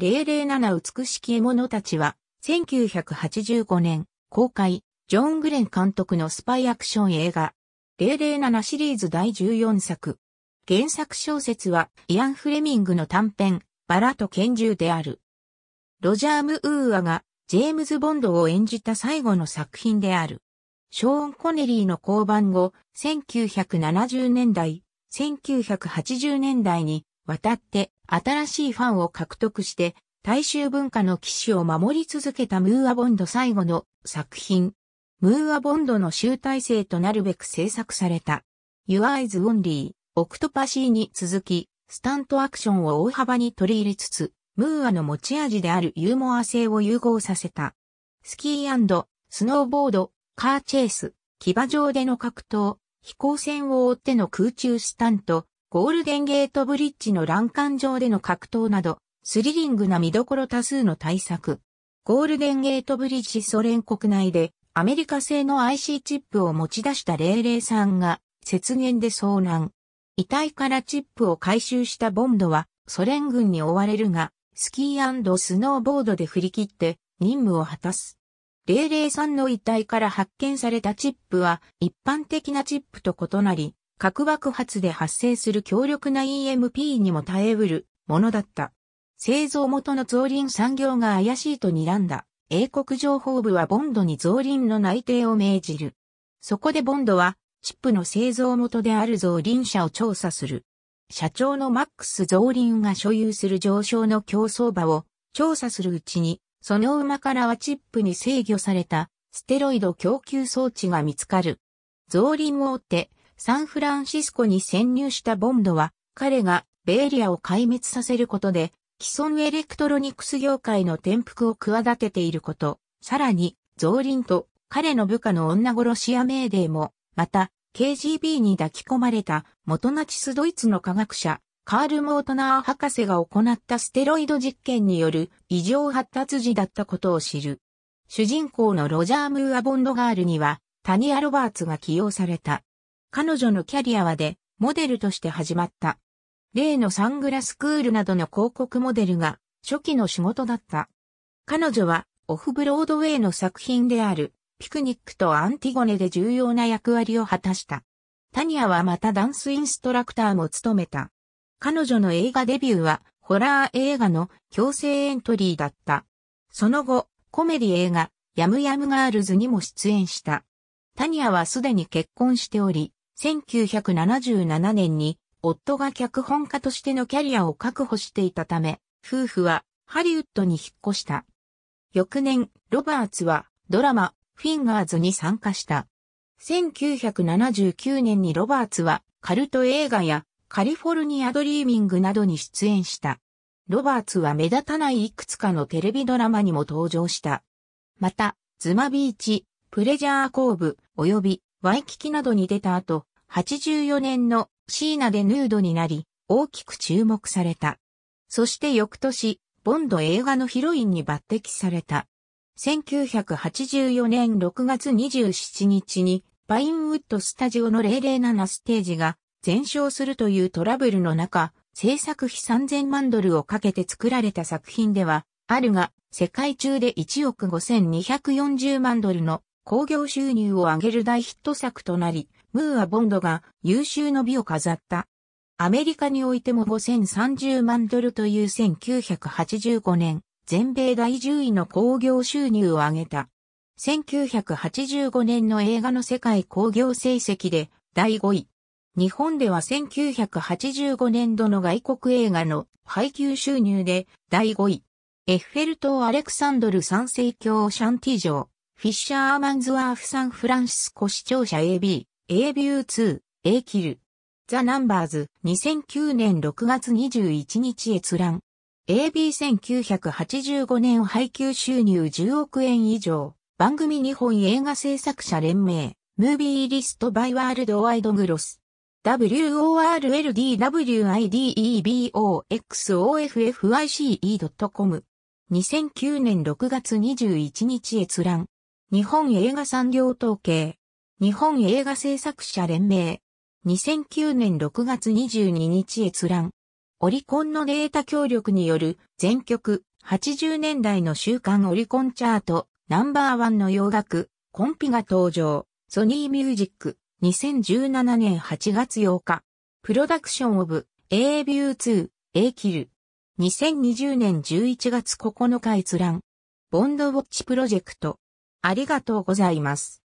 007美しき獲物たちは、1985年、公開、ジョン・グレン監督のスパイアクション映画、007シリーズ第14作。原作小説は、イアン・フレミングの短編、バラと拳銃である。ロジャー・ムーアが、ジェームズ・ボンドを演じた最後の作品である。ショーン・コネリーの降板後、1970年代、1980年代に渡って新しいファンを獲得して大衆文化の騎士を守り続けたムーアボンド最後の作品。ムーアボンドの集大成となるべく制作された。Your Eyes Only、オクトパシーに続き、スタントアクションを大幅に取り入れつつ、ムーアの持ち味であるユーモア性を融合させた。スキースノーボード、カーチェイス、騎馬場での格闘、飛行船を追っての空中スタント、ゴールデンゲートブリッジの欄干上での格闘など、スリリングな見どころ多数の対策。ゴールデンゲートブリッジソ連国内でアメリカ製の IC チップを持ち出した0 0んが雪原で遭難。遺体からチップを回収したボンドはソ連軍に追われるが、スキースノーボードで振り切って任務を果たす。0 0んの遺体から発見されたチップは一般的なチップと異なり、核爆発で発生する強力な EMP にも耐えうるものだった。製造元の増輪産業が怪しいと睨んだ。英国情報部はボンドに増輪の内定を命じる。そこでボンドは、チップの製造元である増輪社を調査する。社長のマックス増輪が所有する上昇の競争場を調査するうちに、その馬からはチップに制御されたステロイド供給装置が見つかる。増輪を追ってサンフランシスコに潜入したボンドは、彼がベイリアを壊滅させることで、既存エレクトロニクス業界の転覆を企てていること、さらに、ゾーリンと彼の部下の女殺しや命令デーも、また、KGB に抱き込まれた元ナチスドイツの科学者、カール・モートナー博士が行ったステロイド実験による異常発達時だったことを知る。主人公のロジャー・ムーア・ボンドガールには、タニア・ロバーツが起用された。彼女のキャリアはで、モデルとして始まった。例のサングラスクールなどの広告モデルが初期の仕事だった。彼女はオフブロードウェイの作品であるピクニックとアンティゴネで重要な役割を果たした。タニアはまたダンスインストラクターも務めた。彼女の映画デビューはホラー映画の強制エントリーだった。その後、コメディ映画、ヤムヤムガールズにも出演した。タニアはすでに結婚しており、1977年に夫が脚本家としてのキャリアを確保していたため、夫婦はハリウッドに引っ越した。翌年、ロバーツはドラマ、フィンガーズに参加した。1979年にロバーツはカルト映画やカリフォルニアドリーミングなどに出演した。ロバーツは目立たないいくつかのテレビドラマにも登場した。また、ズマビーチ、プレジャーコーブ、及びワイキキなどに出た後、84年のシーナでヌードになり、大きく注目された。そして翌年、ボンド映画のヒロインに抜擢された。1984年6月27日に、パインウッドスタジオの007ステージが全焼するというトラブルの中、制作費3000万ドルをかけて作られた作品では、あるが、世界中で1億5240万ドルの興行収入を上げる大ヒット作となり、ムーア・ボンドが優秀の美を飾った。アメリカにおいても5030万ドルという1985年、全米第10位の興行収入を上げた。1985年の映画の世界興行成績で第5位。日本では1985年度の外国映画の配給収入で第5位。エッフェル塔アレクサンドル三世教シャンティ城、フィッシャーマンズワーフサンフランシスコ視聴者 AB。AView2、A キル。ザ・ナンバーズ、2009年6月21日閲覧。AB1985 年配給収入10億円以上。番組日本映画制作者連盟。ムービーリストバイワールドワイドグロス。worldwideboxoffice.com 2009年6月21日閲覧。日本映画産業統計。日本映画制作者連盟。2009年6月22日閲覧。オリコンのデータ協力による全曲80年代の週刊オリコンチャートナンバーワンの洋楽コンピが登場。ソニーミュージック2017年8月8日。プロダクションオブ A ビュー2 A キル。2020年11月9日閲覧。ボンドウォッチプロジェクト。ありがとうございます。